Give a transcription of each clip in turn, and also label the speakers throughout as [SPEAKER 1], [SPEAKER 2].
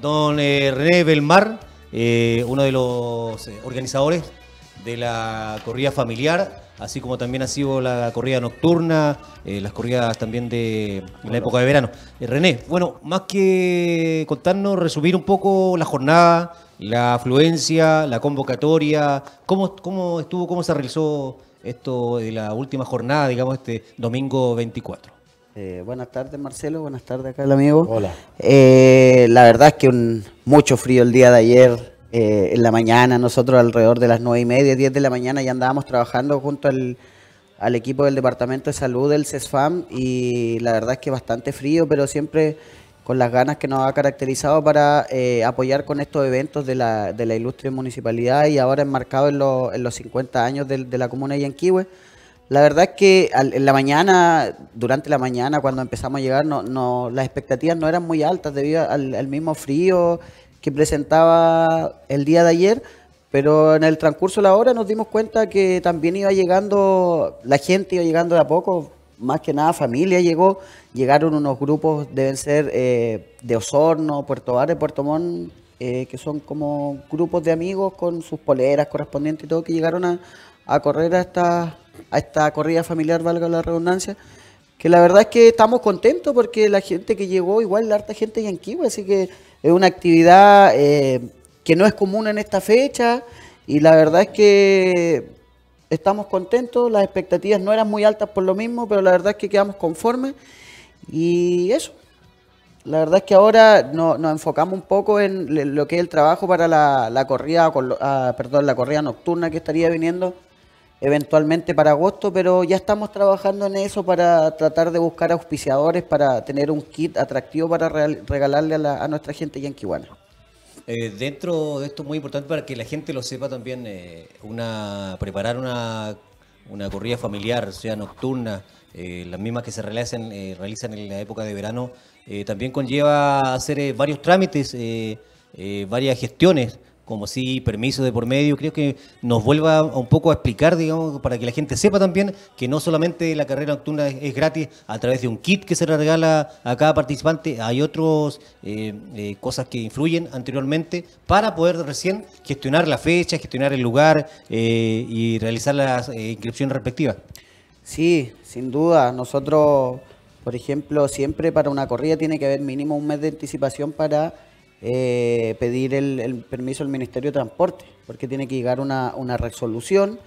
[SPEAKER 1] don eh, René Belmar, eh, uno de los eh, organizadores de la corrida familiar, así como también ha sido la corrida nocturna, las corridas también de la época de verano. René, bueno, más que contarnos, resumir un poco la jornada, la afluencia, la convocatoria, cómo, cómo estuvo, cómo se realizó esto de la última jornada, digamos, este domingo 24.
[SPEAKER 2] Eh, buenas tardes, Marcelo. Buenas tardes acá el amigo. Hola. Eh, la verdad es que un, mucho frío el día de ayer. Eh, en la mañana, nosotros alrededor de las nueve y media, 10 de la mañana, ya andábamos trabajando junto al, equipo del Departamento de Salud del CESFAM. Y la verdad es que bastante frío, pero siempre con las ganas que nos ha caracterizado para apoyar con estos eventos de la, de la ilustre municipalidad y ahora enmarcado en, los 50 años de, de la comuna de Yanquihue. La verdad es que en la mañana, durante la mañana, cuando empezamos a llegar, no, no, las expectativas no eran muy altas debido al, mismo frío que presentaba el día de ayer, pero en el transcurso de la hora nos dimos cuenta que también iba llegando, la gente iba llegando de a poco, más que nada familia llegó, llegaron unos grupos, deben ser eh, de Osorno, Puerto Varas, Puerto Montt, eh, que son como grupos de amigos con sus poleras correspondientes y todo, que llegaron a, a correr a estas a esta corrida familiar, valga la redundancia, que la verdad es que estamos contentos porque la gente que llegó, igual la harta gente yanquiba así que es una actividad eh, que no es común en esta fecha y la verdad es que estamos contentos, las expectativas no eran muy altas por lo mismo, pero la verdad es que quedamos conformes y eso. La verdad es que ahora nos enfocamos un poco en lo que es el trabajo para la, corrida, ah, perdón, la corrida nocturna que estaría viniendo eventualmente para agosto, pero ya estamos trabajando en eso para tratar de buscar auspiciadores para tener un kit atractivo para regalarle a, nuestra gente en
[SPEAKER 1] Eh, dentro de esto es muy importante para que la gente lo sepa también, eh, una preparar una, una corrida familiar, sea nocturna, eh, las mismas que se realizan, eh, realizan en la época de verano, también conlleva hacer varios trámites, varias gestiones como si permiso de por medio, creo que nos vuelva un poco a explicar, digamos, para que la gente sepa también que no solamente la carrera nocturna es, gratis a través de un kit que se le regala a cada participante, hay otras eh, eh, cosas que influyen anteriormente para poder recién gestionar la fecha, gestionar el lugar eh, y realizar las inscripción respectivas.
[SPEAKER 2] Sí, sin duda, nosotros, por ejemplo, siempre para una corrida tiene que haber mínimo un mes de anticipación para eh, pedir el, permiso al Ministerio de Transporte, porque tiene que llegar una, resolución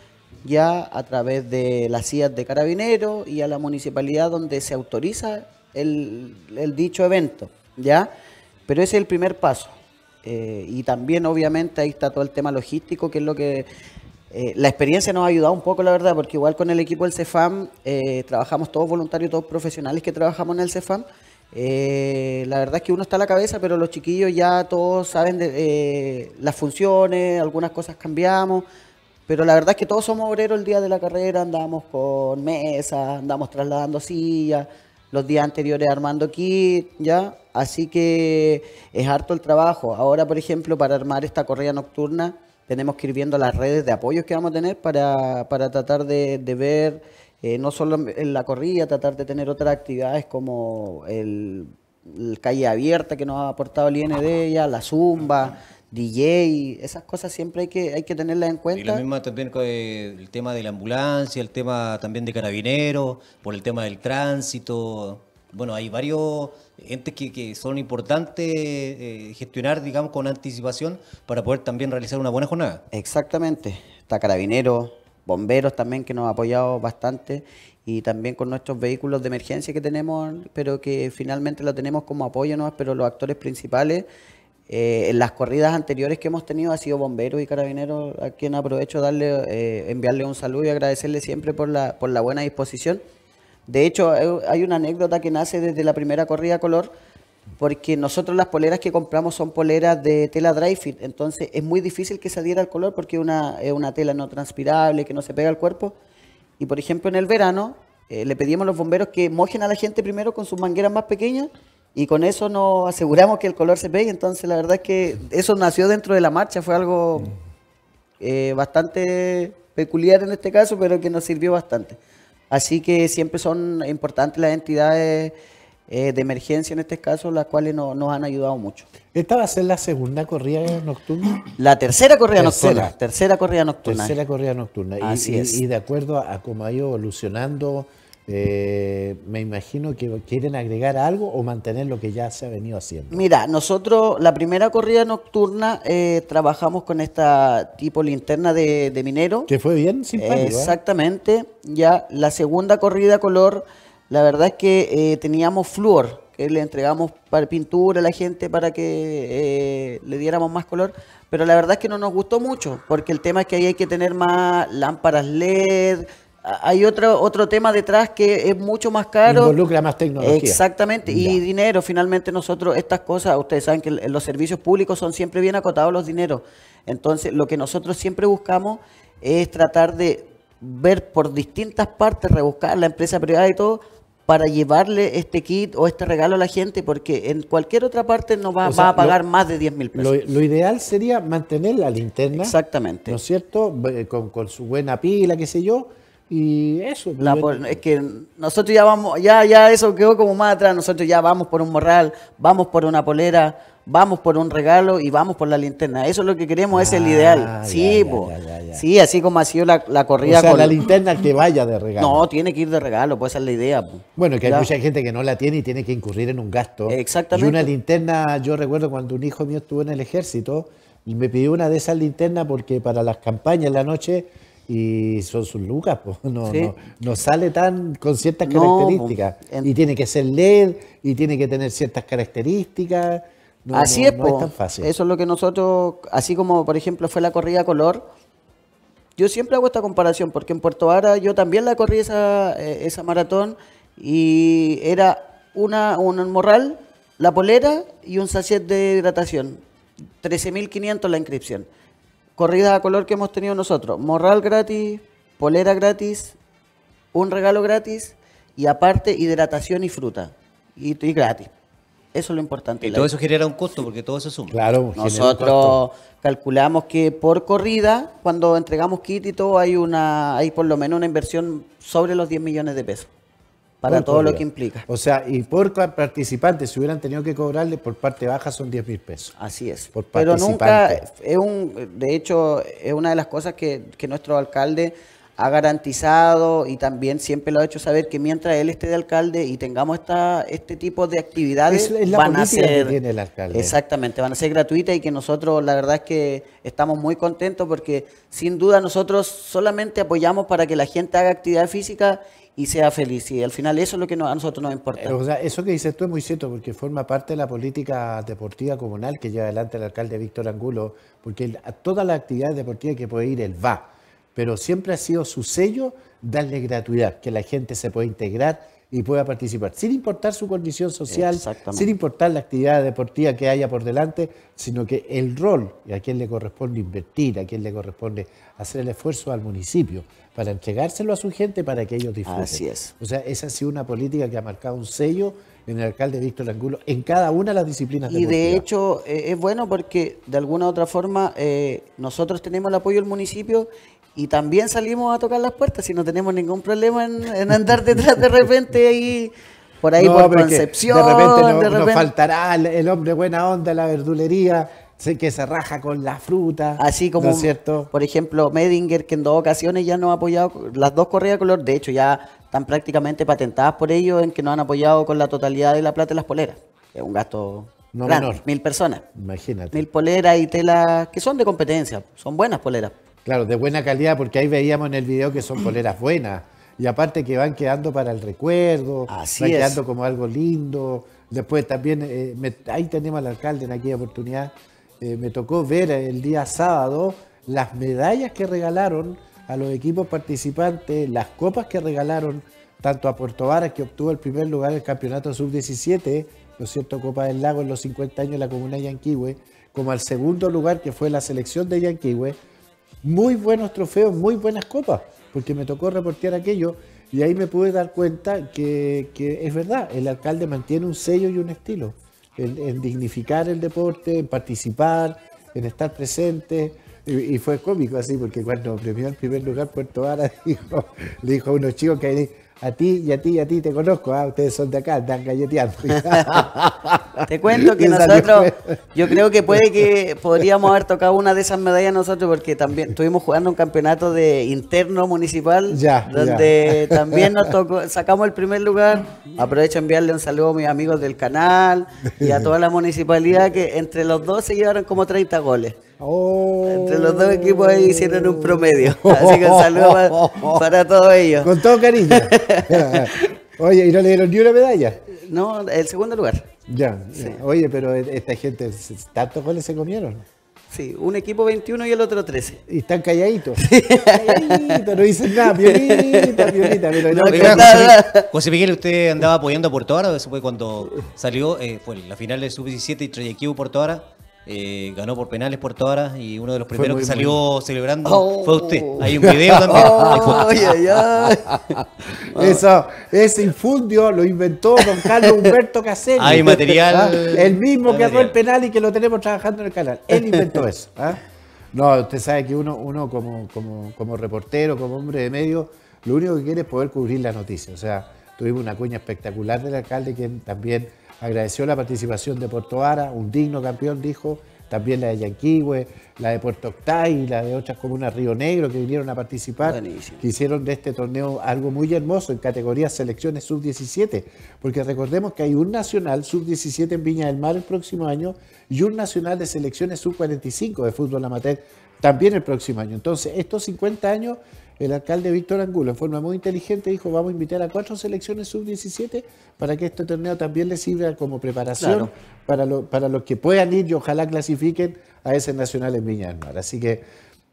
[SPEAKER 2] ya a través de las CIA de Carabineros y a la municipalidad donde se autoriza el, dicho evento, ¿ya? Pero ese es el primer paso. Eh, y también, obviamente, ahí está todo el tema logístico, que es lo que eh, la experiencia nos ha ayudado un poco, la verdad, porque igual con el equipo del CEFAM trabajamos todos voluntarios, todos profesionales que trabajamos en el CEFAM eh, la verdad es que uno está a la cabeza, pero los chiquillos ya todos saben de, eh, las funciones, algunas cosas cambiamos, pero la verdad es que todos somos obreros el día de la carrera, andamos con mesas, andamos trasladando sillas, los días anteriores armando kit, ¿ya? Así que es harto el trabajo. Ahora, por ejemplo, para armar esta correa nocturna, tenemos que ir viendo las redes de apoyo que vamos a tener para, tratar de, de ver eh, no solo en la corrida, tratar de tener otras actividades como el, calle abierta que nos ha aportado el IND, ya, la zumba, DJ, esas cosas siempre hay que, hay que tenerlas en cuenta. Y lo
[SPEAKER 1] mismo también con el tema de la ambulancia, el tema también de carabineros, por el tema del tránsito. Bueno, hay varios entes que, son importantes eh, gestionar, digamos, con anticipación para poder también
[SPEAKER 2] realizar una buena jornada. Exactamente. Está carabinero bomberos también que nos ha apoyado bastante y también con nuestros vehículos de emergencia que tenemos, pero que finalmente lo tenemos como apoyo, ¿no? pero los actores principales eh, en las corridas anteriores que hemos tenido ha sido bomberos y carabineros, a quien aprovecho darle, eh, enviarle un saludo y agradecerle siempre por la, por la buena disposición. De hecho, hay una anécdota que nace desde la primera corrida color, porque nosotros las poleras que compramos son poleras de tela dry fit, entonces es muy difícil que se adhiera el color porque una, es una tela no transpirable, que no se pega al cuerpo. Y por ejemplo, en el verano eh, le pedimos a los bomberos que mojen a la gente primero con sus mangueras más pequeñas y con eso nos aseguramos que el color se pegue. Entonces, la verdad es que eso nació dentro de la marcha, fue algo eh, bastante peculiar en este caso, pero que nos sirvió bastante. Así que siempre son importantes las entidades eh, de emergencia en este caso, las cuales no, nos han ayudado mucho. ¿Esta va a ser la segunda corrida nocturna? La
[SPEAKER 3] tercera corrida nocturna. Tercera corrida nocturna. Tercera corrida nocturna. Así y, es. Y, de acuerdo a, cómo ha ido evolucionando, eh, me imagino que quieren agregar algo o mantener lo que ya se ha venido haciendo.
[SPEAKER 2] Mira, nosotros la primera corrida nocturna eh, trabajamos con esta tipo linterna de, minero. Que fue bien Exactamente. Ya la segunda corrida color... La verdad es que eh, teníamos flúor, que le entregamos para pintura a la gente para que eh, le diéramos más color, pero la verdad es que no nos gustó mucho, porque el tema es que ahí hay que tener más lámparas LED, ah, hay otro, otro tema detrás que es mucho más caro. Involucra más tecnología. Exactamente, y dinero. Finalmente nosotros, estas cosas, ustedes saben que los servicios públicos son siempre bien acotados los dineros. Entonces, lo que nosotros siempre buscamos es tratar de ver por distintas partes, rebuscar la empresa privada y todo, para llevarle este kit o este regalo a la gente, porque en cualquier otra parte no va, a pagar más de 10 mil pesos. Lo,
[SPEAKER 3] ideal sería mantener la
[SPEAKER 2] linterna. Exactamente. ¿No es cierto? Con, su buena pila, qué sé yo. Y eso. Pues, es que nosotros ya vamos, ya, ya eso quedó como matra. Nosotros ya vamos por un morral, vamos por una polera, vamos por un regalo y vamos por la linterna. Eso es lo que queremos, es el ideal. Ah, sí, sí, así como ha sido la, corrida. O sea, con la linterna que vaya
[SPEAKER 3] de regalo. No,
[SPEAKER 2] tiene que ir de regalo, pues esa es la idea.
[SPEAKER 3] Bueno, que hay mucha
[SPEAKER 2] gente que no la tiene y tiene que incurrir en un gasto.
[SPEAKER 3] Exactamente. Y una linterna, yo recuerdo cuando un hijo mío estuvo en el ejército, y me pidió una de esas linternas porque para las campañas en la noche y son sus lucas, pues no, no, sale tan con ciertas características. Y tiene que ser LED y tiene que tener ciertas
[SPEAKER 2] características así es, Eso es lo que nosotros, así como por ejemplo fue la corrida color, yo siempre hago esta comparación porque en Puerto Vara yo también la corrí esa, eh, esa maratón y era una, un morral, la polera y un sachet de hidratación. 13.500 la inscripción. corrida a color que hemos tenido nosotros. Morral gratis, polera gratis, un regalo gratis y aparte hidratación y fruta. y gratis. Eso es lo importante. Y todo eso genera
[SPEAKER 1] un costo porque todo eso suma. Claro, nosotros
[SPEAKER 2] calculamos que por corrida, cuando entregamos kit y todo, hay una, hay por lo menos una inversión sobre los 10 millones de pesos. Para todo lo que implica.
[SPEAKER 3] O sea, y por participante, si hubieran tenido que cobrarle por parte baja son 10 mil pesos. Así es. Por Pero nunca,
[SPEAKER 2] es un, de hecho, es una de las cosas que, que nuestro alcalde ha garantizado y también siempre lo ha hecho saber que mientras él esté de alcalde y tengamos esta, este tipo de actividades, van a ser.
[SPEAKER 3] Exactamente,
[SPEAKER 2] van a ser gratuitas y que nosotros, la verdad es que estamos muy contentos porque sin duda nosotros solamente apoyamos para que la gente haga actividad física y sea feliz. Y al final eso es lo que a nosotros nos importa. O sea,
[SPEAKER 3] eso que dices tú es muy cierto porque forma parte de la política deportiva comunal que lleva adelante el alcalde Víctor Angulo, porque todas las actividades deportivas que puede ir, él va pero siempre ha sido su sello darle gratuidad, que la gente se pueda integrar y pueda participar, sin importar su condición social, sin importar la actividad deportiva que haya por delante, sino que el rol a quién le corresponde invertir, a quién le corresponde hacer el esfuerzo al municipio para entregárselo a su gente para que ellos disfruten. Así es. O sea, esa ha sido una política que ha marcado un sello en el alcalde Víctor Angulo en cada una de las disciplinas. Y de
[SPEAKER 2] hecho eh, es bueno porque de alguna u otra forma eh, nosotros tenemos el apoyo del municipio y también salimos a tocar las puertas y no tenemos ningún problema en, andar detrás de repente ahí, por ahí por Concepción. De repente, no, nos faltará el hombre buena onda, la verdulería, que se raja con la fruta. Así como, por ejemplo, Medinger, que en dos ocasiones ya nos ha apoyado, las dos correas de color, de hecho, ya están prácticamente patentadas por ellos en que nos han apoyado con la totalidad de la plata y las poleras. Es un gasto no mil personas. Imagínate. Mil poleras y telas que son de competencia, son buenas poleras. Claro, de buena calidad, porque ahí veíamos en el video que son poleras buenas. Y
[SPEAKER 3] aparte que van quedando para el recuerdo, van quedando como algo lindo. Después también, eh, ahí tenemos al alcalde en aquella oportunidad, eh, me tocó ver el día sábado las medallas que regalaron a los equipos participantes, las copas que regalaron tanto a Puerto Varas, que obtuvo el primer lugar el campeonato sub-17, ¿no es cierto? Copa del Lago en los 50 años de la comuna de Yanquihue, como al segundo lugar que fue la selección de Yanquihue, muy buenos trofeos, muy buenas copas, porque me tocó reportear aquello y ahí me pude dar cuenta que, es verdad, el alcalde mantiene un sello y un estilo en, dignificar el deporte, en participar, en estar presente. Y, fue cómico así, porque cuando premió el primer lugar Puerto Vara, dijo, le dijo a unos chicos que ahí a ti y a ti y a ti te conozco, ah, ustedes son de acá, están galleteando. te cuento que nosotros, yo creo que puede que
[SPEAKER 2] podríamos haber tocado una de esas medallas nosotros porque también estuvimos jugando un campeonato de interno municipal donde también nos tocó, sacamos el primer lugar. Aprovecho a enviarle un saludo a mis amigos del canal y a toda la municipalidad que entre los dos se llevaron como 30 goles. Entre los dos oh. equipos ahí hicieron un promedio. Así que saludos para, todos ellos. Con todo
[SPEAKER 3] cariño. Oye, ¿y no le dieron ni una medalla?
[SPEAKER 2] No, el segundo lugar. Ya,
[SPEAKER 3] oye, pero e-, esta gente, ¿tantos cuáles se comieron? Sí,
[SPEAKER 2] un equipo 21 y el otro 13. Y están calladitos.
[SPEAKER 3] no dicen nada,
[SPEAKER 1] José, Miguel, usted andaba apoyando a Porto Ara, fue cuando salió, eh, fue la final de Sub-17 y por toda Ara eh, ganó por penales todas horas, y uno de los primeros que salió celebrando oh. fue usted. Hay un video también. Oh,
[SPEAKER 3] eso, ese infundio lo inventó don Carlos Humberto Caselli. Hay material. ¿Ah? El mismo que ganó el penal y que lo tenemos trabajando en el canal. Él inventó eso. ¿ah? No, usted sabe que uno, uno como, reportero, como hombre de medio, lo único que quiere es poder cubrir la noticia. O sea, tuvimos una cuña espectacular del alcalde, que también agradeció la participación de Puerto Ara, un digno campeón, dijo, también la de Yanquihue, la de Puerto Octay, y la de otras comunas Río Negro que vinieron a participar, que hicieron de este torneo algo muy hermoso en categoría selecciones sub-17, porque recordemos que hay un nacional sub-17 en Viña del Mar el próximo año y un nacional de selecciones sub-45 de fútbol amateur también el próximo año. Entonces, estos 50 años el alcalde Víctor Angulo, en forma muy inteligente, dijo, vamos a invitar a cuatro selecciones sub-17 para que este torneo también les sirva como preparación para, para los que puedan ir y ojalá clasifiquen a ese nacional en Viña Así que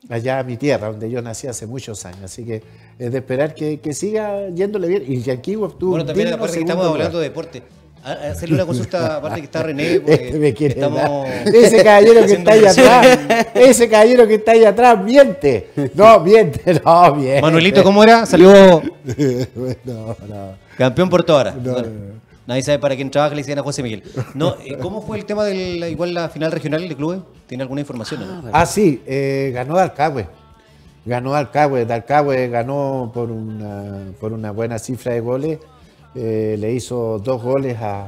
[SPEAKER 3] allá a mi tierra, donde yo nací hace muchos años. Así que es de esperar que, siga yéndole bien. Y aquí obtuvo Bueno, también aparte que estamos hablando
[SPEAKER 1] de deporte. Hacerle una consulta, aparte que está René, este
[SPEAKER 3] porque estamos... Ese caballero que está allá atrás, ese caballero que está ahí atrás miente. No, miente, no, miente. Manuelito, ¿cómo era? Salió.
[SPEAKER 1] Campeón por toda No, Nadie sabe para quién trabaja, le dicen a José Miguel. Eh, ¿Cómo fue el tema de igual la final regional del club? ¿Tiene alguna información? Ah, sí, eh,
[SPEAKER 3] ganó Dalcahue. Ganó Dalcahue. Darcagüe ganó por una, por una buena cifra de goles. Eh, le hizo dos goles a,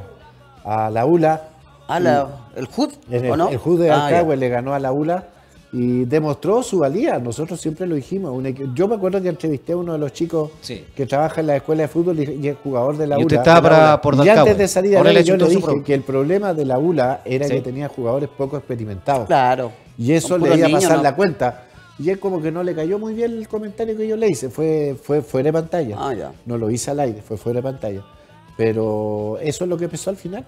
[SPEAKER 3] a la ULA. Ah, ¿el HUD? ¿o no? el HUD de ah, le ganó a la ULA y demostró su valía. Nosotros siempre lo dijimos. yo me acuerdo que entrevisté a uno de los chicos que trabaja en la escuela de fútbol y, es jugador de la ULA. Y antes de salir a yo le dije que el problema de la ULA era que tenía jugadores poco experimentados. Claro. Y eso le iba a pasar la cuenta. Y es como que no le cayó muy bien el comentario que yo le hice. Fue, fue fuera de pantalla. Ah, ya. No lo hice al aire, fue fuera de pantalla. Pero eso es lo que empezó al final.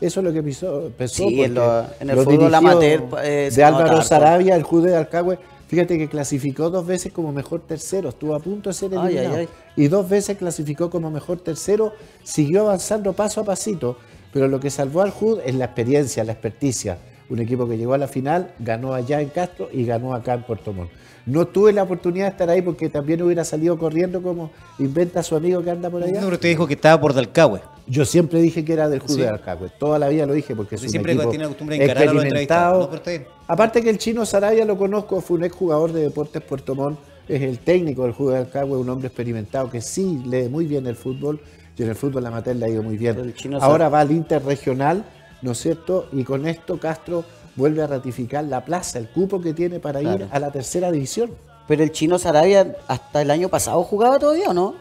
[SPEAKER 3] Eso es lo que pensó, pesó. Sí, en, el fútbol amateur. Eh, de Álvaro pues. Sarabia, el juez de Alcagüe. Fíjate que clasificó dos veces como mejor tercero, estuvo a punto de ser eliminado. Y dos veces clasificó como mejor tercero, siguió avanzando paso a pasito. Pero lo que salvó al jud es la experiencia, la experticia un equipo que llegó a la final, ganó allá en Castro y ganó acá en Puerto Montt. No tuve la oportunidad de estar ahí porque también hubiera salido corriendo como inventa su amigo que anda por allá. No, pero
[SPEAKER 1] usted dijo que estaba por Dalcahue.
[SPEAKER 3] Yo siempre dije que era del club de Toda la vida lo dije porque es un siempre tiene la costumbre de encarar A Aparte que el chino Sarabia lo conozco, fue un exjugador de Deportes Puerto Montt, es el técnico del juego de Alcagüe, un hombre experimentado que sí lee muy bien el fútbol y en el fútbol amateur le ha ido muy bien. Ahora va al interregional ¿no es cierto? Y con esto Castro vuelve a ratificar la plaza, el cupo que tiene
[SPEAKER 2] para ir a la tercera división. Pero el chino Sarabia hasta el año pasado jugaba todavía, ¿o no?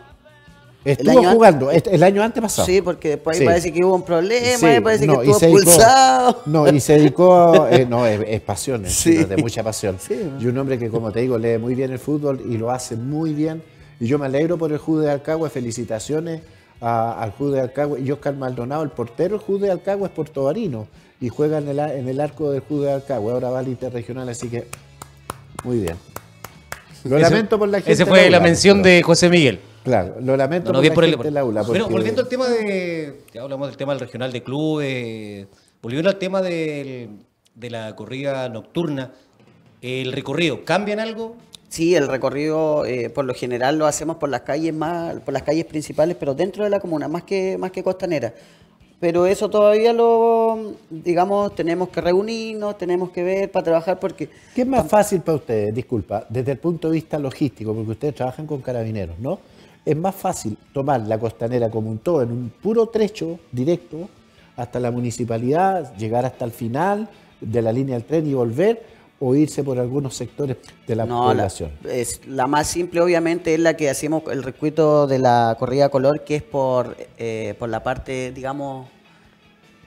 [SPEAKER 1] Estuvo jugando, el año antes pasado. Sí,
[SPEAKER 2] porque después parece que hubo un problema, sí. parece que estuvo expulsado. No, y
[SPEAKER 3] se dedicó, eh, no, es, pasión, es de mucha pasión. Y un hombre que, como te digo, lee muy bien el fútbol y lo hace muy bien. Y yo me alegro por el Jude de Alcagua, felicitaciones a, al Jude Alcagua y Oscar Maldonado, el portero Jude Alcagua es portobarino y juega en el, en el arco del Jude Alcagua, ahora va al interregional, así que
[SPEAKER 1] muy bien. Lo lamento por la gente. Esa fue la, mención de José Miguel. Claro,
[SPEAKER 3] lo lamento por, la gente el, Bueno, volviendo al
[SPEAKER 1] tema de. Ya hablamos del tema del regional de clubes.
[SPEAKER 2] Volviendo al tema de la corrida nocturna. El recorrido, ¿cambian algo? Sí, el recorrido eh, por lo general lo hacemos por las calles más, por las calles principales, pero dentro de la comuna, más que, más que costanera. Pero eso todavía lo, digamos, tenemos que reunirnos, tenemos que ver para trabajar porque... ¿Qué es más
[SPEAKER 3] fácil para ustedes, disculpa, desde el punto de vista logístico, porque ustedes trabajan con carabineros, ¿no? Es más fácil tomar la costanera como un todo, en un puro trecho directo, hasta la municipalidad, llegar hasta el final de la línea del tren y volver, o irse por algunos sectores de la población?
[SPEAKER 2] La, es, la más simple obviamente es la que hacemos el circuito de la corrida color, que es por, eh, por la parte, digamos,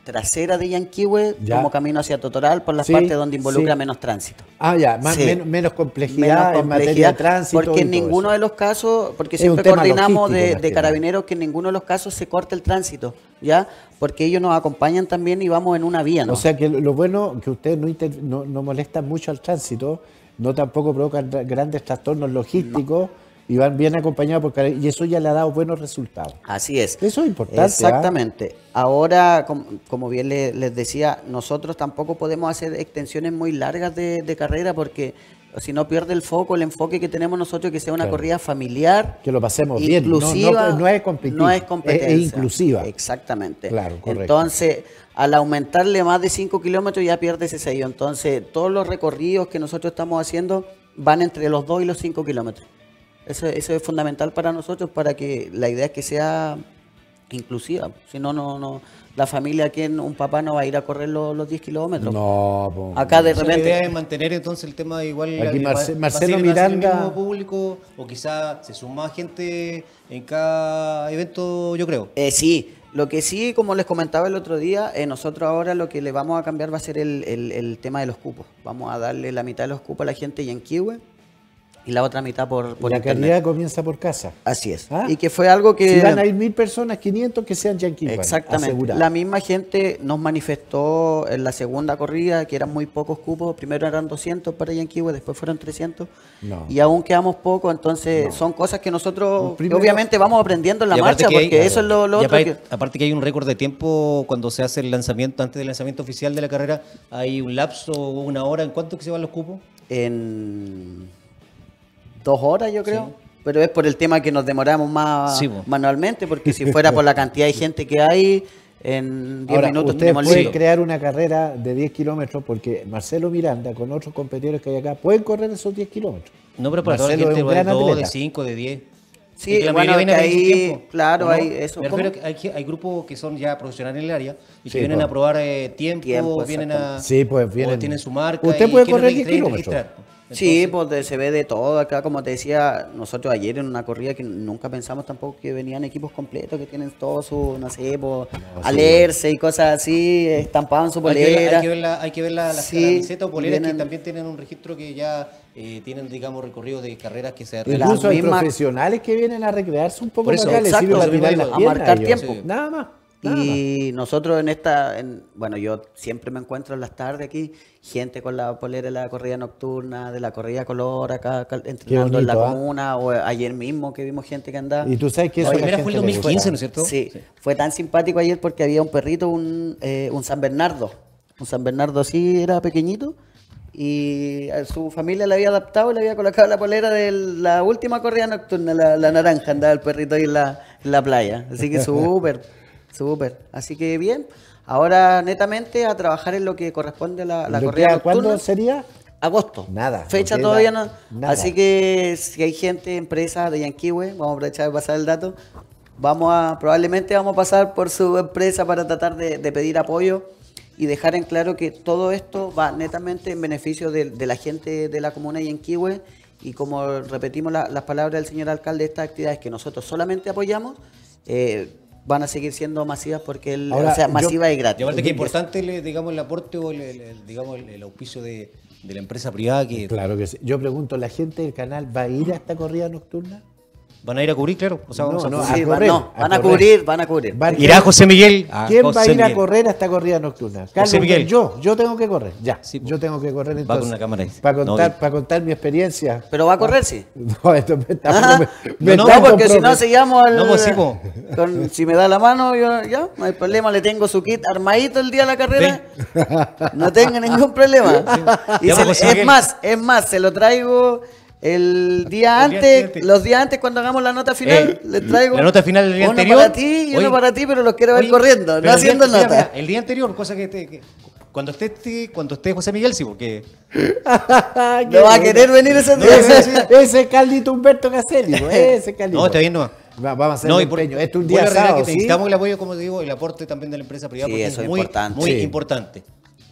[SPEAKER 2] trasera de Yanquihue como camino hacia Totoral por las partes donde involucra menos tránsito. Ah, ya, Más,
[SPEAKER 3] menos, complejidad menos, en materia de tránsito. Porque en ninguno
[SPEAKER 2] de los casos, porque siempre coordinamos de, carabineros que en ninguno de los casos se corte el tránsito, ¿ya? Porque ellos nos acompañan también y vamos en una vía, ¿no? O sea
[SPEAKER 3] que lo bueno que ustedes no, no, molestan mucho al tránsito, no tampoco provocan grandes trastornos logísticos y van bien acompañados por y eso ya
[SPEAKER 2] le ha dado buenos resultados. Así es. Eso es importante. ¿ah? Exactamente. Ahora, como, bien les decía, nosotros tampoco podemos hacer extensiones muy largas de, carrera porque si no pierde el foco, el enfoque que tenemos nosotros, que sea una corrida familiar. Que lo pasemos bien. No, no, es competitiva. No es competencia. inclusiva. Exactamente. Claro, correcto. Entonces, al aumentarle más de 5 kilómetros ya pierde ese sello. Entonces, todos los recorridos que nosotros estamos haciendo van entre los 2 y los 5 kilómetros. Eso, eso es fundamental para nosotros, para que la idea es que sea inclusiva. Si no, no, no. La familia, aquí un papá no va a ir a correr los, 10 kilómetros. No, acá de repente. La idea es mantener entonces el tema igual. Aquí Marcelo Miranda.
[SPEAKER 1] público, o quizás se suma gente en
[SPEAKER 2] cada evento, yo creo. Eh, sí. Lo que sí, como les comentaba el otro día, eh, nosotros ahora lo que le vamos a cambiar va a ser el, el, tema de los cupos. Vamos a darle la mitad de los cupos a la gente y en Kiwi y la otra mitad por, la carrera comienza por casa. Así es. ¿Ah? Y que
[SPEAKER 3] fue algo que... Si van a ir mil personas, 500 que sean yanquis. Exactamente. La
[SPEAKER 2] misma gente nos manifestó en la segunda corrida que eran muy pocos cupos. Primero eran 200 para Yanquihue, después fueron 300. Y aún quedamos poco, entonces son cosas que nosotros obviamente vamos aprendiendo en la marcha, porque eso es lo, otro.
[SPEAKER 1] Aparte que... hay un récord de tiempo cuando se hace el lanzamiento, antes del lanzamiento oficial de la carrera, hay un lapso, una hora, ¿en cuánto que se van los cupos?
[SPEAKER 2] En dos horas, yo creo. Pero es por el tema que nos demoramos más manualmente, porque si fuera por la cantidad de gente que hay, en 10 minutos usted pueden
[SPEAKER 3] crear una carrera de 10 kilómetros porque Marcelo Miranda con otros competidores que hay acá pueden
[SPEAKER 1] correr esos 10 kilómetros. No, pero para toda la gente de de 5, de 10. Sí, bueno, viene claro, hay grupos que son ya profesionales en el área y que vienen a
[SPEAKER 2] probar eh, tiempo, vienen a... Sí,
[SPEAKER 1] pues vienen... tienen su marca Usted puede correr 10 kilómetros
[SPEAKER 2] sí, pues, se ve de todo acá, como te decía, nosotros ayer en una corrida que nunca pensamos tampoco que venían equipos completos, que tienen todo su, no sé, pues, alerce y cosas así, estampaban su polera.
[SPEAKER 1] Hay que ver, las sí, o que también tienen un registro que ya eh, tienen, digamos, recorrido de carreras que se arreglan. Incluso hay
[SPEAKER 2] profesionales
[SPEAKER 3] que vienen a recrearse un poco
[SPEAKER 2] por acá, a marcar tiempo. Nada más. Y nosotros en esta, bueno, yo siempre me encuentro en las tardes aquí, gente con la polera de la corrida nocturna, de la corrida color, acá, entrenando en la ¿ah? comuna, o ayer mismo que vimos gente que andaba. Y tú sabes que eso Oye, fue el 2015, ¿no es cierto? Sí, fue tan simpático ayer porque había un perrito, un, eh, un San Bernardo. Un San Bernardo así era pequeñito y su familia le había adaptado y le había colocado la polera de la última corrida nocturna, la, la naranja, andaba el perrito ahí en la, en la playa. Así que súper. Súper. Así que bien, ahora netamente a trabajar en lo que corresponde a la, la corrida nocturna. ¿Cuándo sería? Agosto. Nada. Fecha todavía no. Así que si hay gente, empresa de Yanquihue, vamos a aprovechar de pasar el dato. Vamos a, probablemente vamos a pasar por su empresa para tratar de, pedir apoyo y dejar en claro que todo esto va netamente en beneficio de, la gente de la comuna de Yanquihue y como repetimos las palabras del señor alcalde, estas actividades que nosotros solamente apoyamos, eh, van a seguir siendo masivas porque es masiva y gratis. aparte que importante,
[SPEAKER 1] le, digamos, el aporte o el, digamos, el, auspicio de,
[SPEAKER 2] de, la empresa privada
[SPEAKER 1] que... Claro que sí. Yo pregunto, ¿la gente del canal va a ir a esta corrida nocturna? ¿Van a ir a cubrir, claro?
[SPEAKER 3] no, van a, cubrir, van a cubrir. Irá José Miguel. ¿Quién va a ir a correr a esta corrida nocturna? Carlos, Miguel. Yo, yo tengo que correr, ya. Pues. yo tengo que correr entonces. Va con una cámara Para contar, para contar mi experiencia. Pero va a correr, sí.
[SPEAKER 2] No, porque si no seguíamos al... No, pues, sí, Si me da la mano, yo, ya, no hay problema. Le tengo su kit armadito el día de la carrera. No tengo ningún problema. es más, es más, se lo traigo... El día antes, los días antes cuando hagamos la nota final, eh, le les traigo la nota final del día uno para ti y uno para ti, pero los quiero ver corriendo, no haciendo día, nota. el día anterior,
[SPEAKER 1] cosa que, te, cuando esté cuando esté José Miguel, sí, porque
[SPEAKER 2] no va a
[SPEAKER 1] querer venir ese día. ese, caldito Humberto Caselli, ese caldito. No, está bien, no. Vamos
[SPEAKER 3] a hacer no, y por, Esto es un día sábado, que necesitamos
[SPEAKER 1] el apoyo, como digo digo, el aporte también de la empresa privada, porque eso es muy importante. Muy importante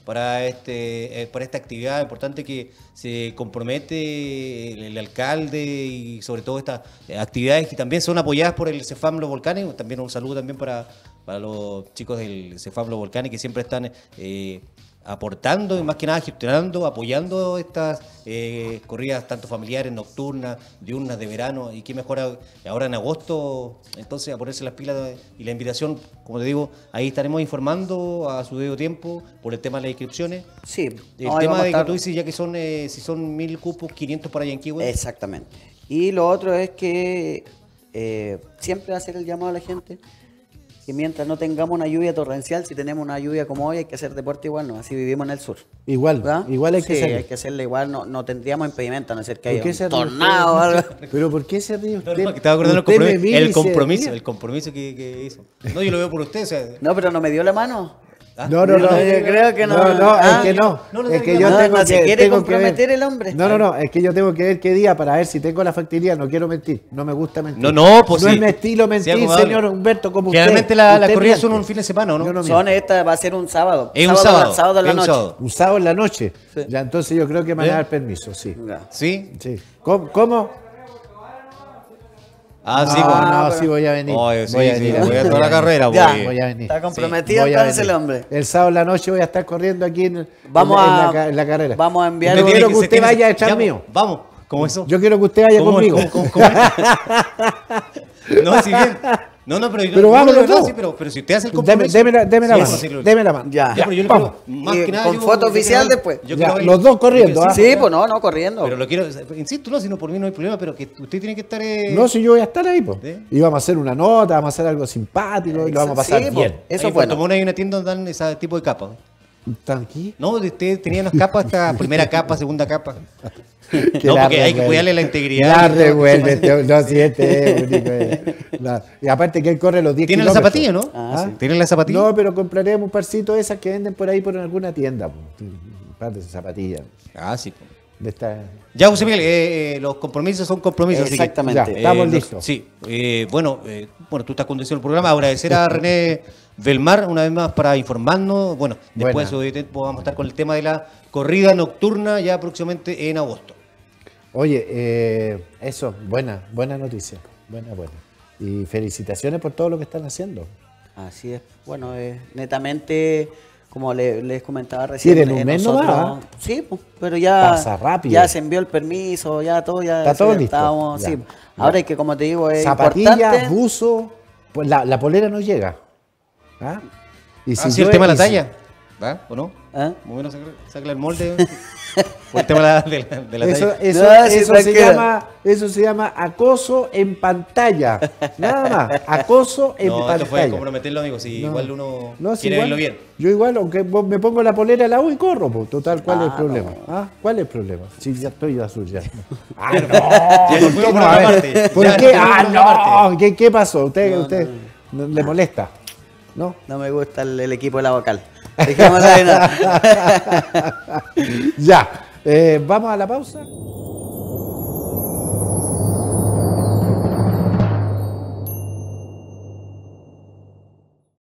[SPEAKER 1] para, este, eh, esta actividad importante que se compromete el, alcalde y sobre todo estas eh, actividades que también son apoyadas por el Cefam Los También un saludo también para, los chicos del Cefam Los que siempre están... Eh, aportando y más que nada gestionando, apoyando estas eh, corridas tanto familiares, nocturnas, diurnas, de verano, y qué mejor ahora en agosto, entonces a ponerse las pilas y la invitación, como te digo, ahí estaremos informando a su debido tiempo por el tema de las inscripciones. Sí. El tema de que tú dices ya que son, eh, si son mil
[SPEAKER 2] cupos, 500 para Yanquiwe. Exactamente. Y lo otro es que eh, siempre hacer el llamado a la gente que mientras no tengamos una lluvia torrencial, si tenemos una lluvia como hoy, hay que hacer deporte igual, no, así vivimos en el sur. Igual, ¿Ah? igual hay que Sí, hay que hacerle igual, no, no tendríamos impedimento, no ser que haya tornado o algo.
[SPEAKER 1] Pero ¿por qué se ríe usted? estaba acordando el compromiso, el
[SPEAKER 2] compromiso, que, que, hizo. No, yo lo veo por usted. O sea. No, pero no me dio la mano. Ah, no, no, no. creo que no. No, no, es ah, que no. no es que yo tengo que, se quiere comprometer el hombre. No, no,
[SPEAKER 3] no. Es que yo tengo que ver qué día para ver si tengo la factibilidad. No quiero mentir. No me gusta mentir. No, no, pues No es mi estilo mentir, señor Humberto, como usted. Realmente
[SPEAKER 2] la corrida son un fin de semana, ¿no? son esta, va a ser un sábado. Es un sábado. sábado en la noche.
[SPEAKER 3] Un sábado en la noche. Ya, entonces yo creo que me van a ¿Eh? dar permiso, sí. ¿Sí? Sí. ¿Cómo? Ah, ah sí, voy a venir. voy a venir. voy a toda la carrera, Está comprometido entonces el hombre. El sábado en la noche voy a estar corriendo aquí en, vamos a, la, carrera. Vamos a enviar. Yo quiero que, usted vaya a echar mío.
[SPEAKER 1] Vamos, eso. Yo quiero que usted vaya conmigo. no, si bien no, no, pero, yo, pero vamos los dos. Sí, pero, pero, si usted hace el compromiso. Deme, la, mano. Deme la mano. Ya. yo vamos. más que nada, con foto oficial después. los dos corriendo. Ah, sí, pues
[SPEAKER 2] no, no, corriendo.
[SPEAKER 1] Pero lo quiero, insisto, no, si no por mí no hay problema, pero que usted tiene que estar. Eh, no, si yo voy a estar ahí, pues. Y vamos a hacer una nota, vamos a hacer algo simpático y lo vamos a pasar bien. Pues, Eso fue. Bueno. hay una tienda donde dan ese tipo de capas. ¿Están aquí? No, usted tenía las capas, esta primera capa, segunda capa. Que porque hay que cuidarle la integridad. La revuelve,
[SPEAKER 3] no, y aparte que él corre los 10 ¿Tienen kilómetros. Ah, ah, la no? ¿Tienen las zapatillas No, pero compraremos un parcito de esas que
[SPEAKER 1] venden por ahí por alguna tienda.
[SPEAKER 3] Un de zapatillas. Ah, sí.
[SPEAKER 1] Ya, José Miguel, eh, eh, los compromisos son compromisos. Exactamente. estamos eh, listos. sí. bueno, bueno, tú estás conduciendo el programa. Agradecer a René Belmar una vez más para informarnos. Bueno, después vamos a estar con el tema de la corrida nocturna ya próximamente en agosto.
[SPEAKER 3] Oye, eh, eso, buena, buena noticia. Buena, buena. Y felicitaciones por todo lo que están haciendo.
[SPEAKER 2] Así es. Bueno, eh, netamente, como les comentaba recién. en un eh, mes no ¿ah? Sí, pues, pero ya. Pasa Ya se envió el permiso, ya todo, ya. Está todo listo. Ahora es que, como te digo, es. Zapatillas,
[SPEAKER 3] buzo. Pues la, polera no llega. ¿ah? Y ah, si la talla.
[SPEAKER 1] ¿O no? ¿Ah? Muy bueno el molde. por el tema de la, de eso, eso,
[SPEAKER 3] se llama, acoso en pantalla. Nada más. Acoso en pantalla. No, fue comprometerlo,
[SPEAKER 1] amigo. Si igual uno no, si quiere igual, verlo bien.
[SPEAKER 3] Yo igual, aunque me pongo la polera la u y corro, total, ah, ¿Ah? ¿cuál es el problema? ¿Cuál es el problema? Si ya estoy azul
[SPEAKER 2] ya. ¡Ah, no! ¿Por, qué? ¡Ah,
[SPEAKER 3] no! ¿Qué, pasó? ¿Usted, le molesta?
[SPEAKER 2] ¿No? No me gusta el, el equipo de la vocal. ¿Qué de nada. ya. Eh, Vamos a la pausa.